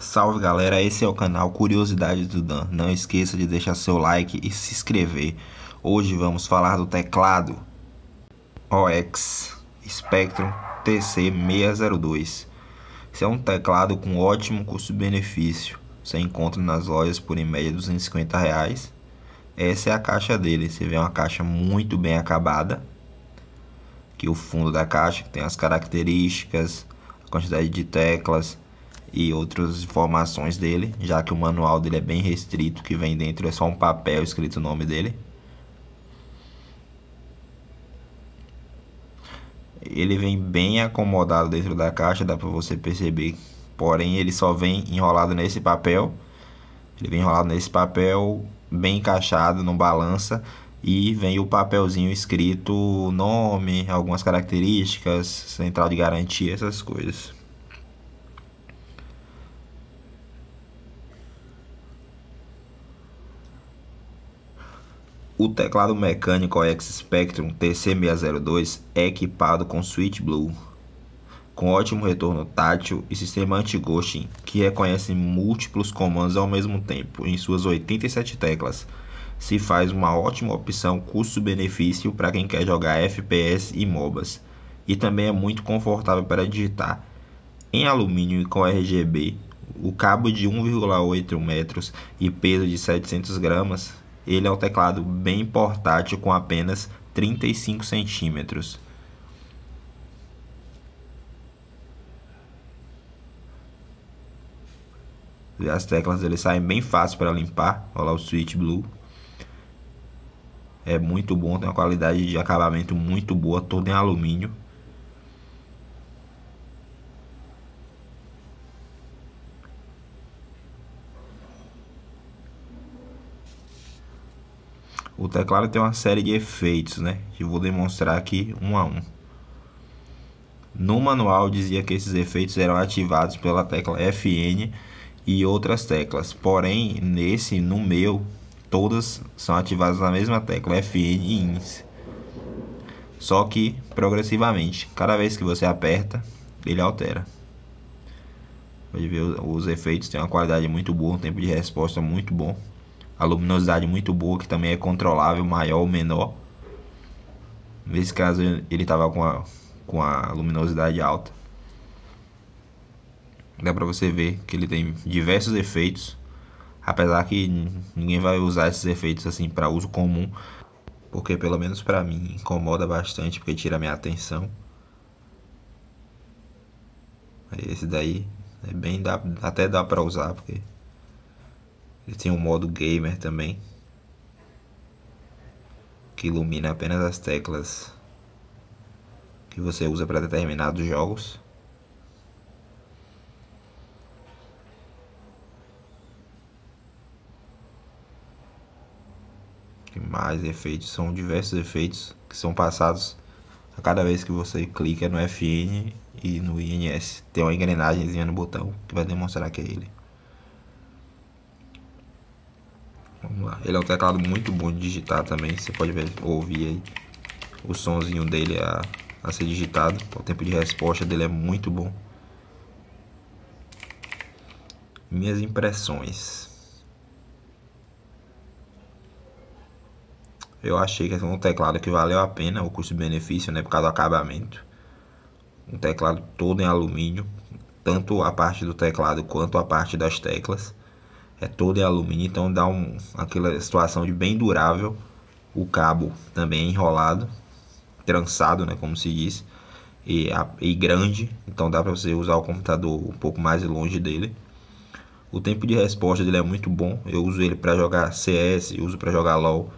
Salve galera, esse é o canal Curiosidades do Dan. Não esqueça de deixar seu like e se inscrever. Hoje vamos falar do teclado OX Spectrum TC602. Esse é um teclado com ótimo custo-benefício. Você encontra nas lojas por em média 250 reais. Essa é a caixa dele. Você vê uma caixa muito bem acabada. Que o fundo da caixa que tem as características, a quantidade de teclas e outras informações dele, já que o manual dele é bem restrito, que vem dentro é só um papel escrito o nome dele. Ele vem bem acomodado dentro da caixa, dá para você perceber. Porém, ele só vem enrolado nesse papel. Ele vem enrolado nesse papel, bem encaixado, não balança. E vem o papelzinho escrito nome, algumas características, central de garantia, essas coisas. O teclado mecânico OX Spectrum TC602 é equipado com Switch Blue, com ótimo retorno tátil e sistema anti-ghosting que reconhece múltiplos comandos ao mesmo tempo em suas 87 teclas. Se faz uma ótima opção custo-benefício para quem quer jogar FPS e MOBAs, e também é muito confortável para digitar. Em alumínio e com RGB, o cabo de 1,8 metros e peso de 700 gramas ele é um teclado bem portátil com apenas 35 centímetros. As teclas ele saem bem fácil para limpar. Olha lá o Switch Blue. É muito bom, tem uma qualidade de acabamento muito boa, todo em alumínio. O teclado tem uma série de efeitos, né? Que eu vou demonstrar aqui um a um. No manual dizia que esses efeitos eram ativados pela tecla FN e outras teclas. Porém, nesse, no meu, todas são ativadas na mesma tecla FN e INS. Só que progressivamente, cada vez que você aperta, ele altera. Pode ver os efeitos, tem uma qualidade muito boa, um tempo de resposta muito bom a luminosidade muito boa, que também é controlável, maior ou menor. Nesse caso, ele estava com a, com a luminosidade alta. Dá para você ver que ele tem diversos efeitos, apesar que ninguém vai usar esses efeitos assim para uso comum, porque pelo menos para mim incomoda bastante, porque tira minha atenção. Esse daí é bem dá, até dá para usar, porque ele tem um modo gamer também. Que ilumina apenas as teclas que você usa para determinados jogos. Que mais efeitos? São diversos efeitos que são passados a cada vez que você clica no FN e no INS. Tem uma engrenagemzinha no botão que vai demonstrar que é ele. Vamos lá. Ele é um teclado muito bom de digitar também. Você pode ver, ouvir aí o sonzinho dele é a, a ser digitado. O tempo de resposta dele é muito bom. Minhas impressões. Eu achei que é um teclado que valeu a pena o custo-benefício, né? Por causa do acabamento. Um teclado todo em alumínio. Tanto a parte do teclado quanto a parte das teclas é todo em é alumínio, então dá um, aquela situação de bem durável. O cabo também enrolado, trançado, né, como se diz, e, a, e grande, então dá para você usar o computador um pouco mais longe dele. O tempo de resposta dele é muito bom, eu uso ele para jogar CS, uso para jogar LoL,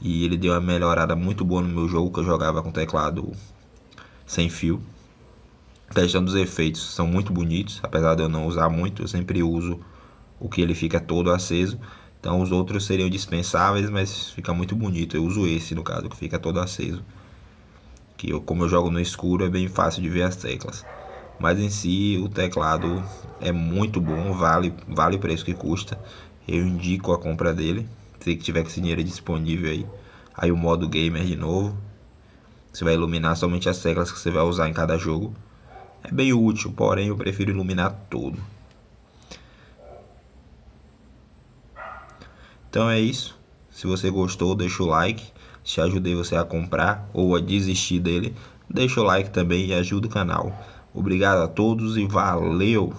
e ele deu uma melhorada muito boa no meu jogo que eu jogava com teclado sem fio. A questão dos efeitos são muito bonitos, apesar de eu não usar muito, eu sempre uso o que ele fica todo aceso. Então os outros seriam dispensáveis, mas fica muito bonito. Eu uso esse no caso, que fica todo aceso. Que eu, como eu jogo no escuro, é bem fácil de ver as teclas. Mas em si, o teclado é muito bom, vale, vale o preço que custa. Eu indico a compra dele, se tiver esse dinheiro disponível aí. Aí o modo gamer de novo. Você vai iluminar somente as teclas que você vai usar em cada jogo. É bem útil, porém eu prefiro iluminar tudo. Então é isso. Se você gostou, deixa o like. Se ajudei você a comprar ou a desistir dele, deixa o like também e ajuda o canal. Obrigado a todos e valeu!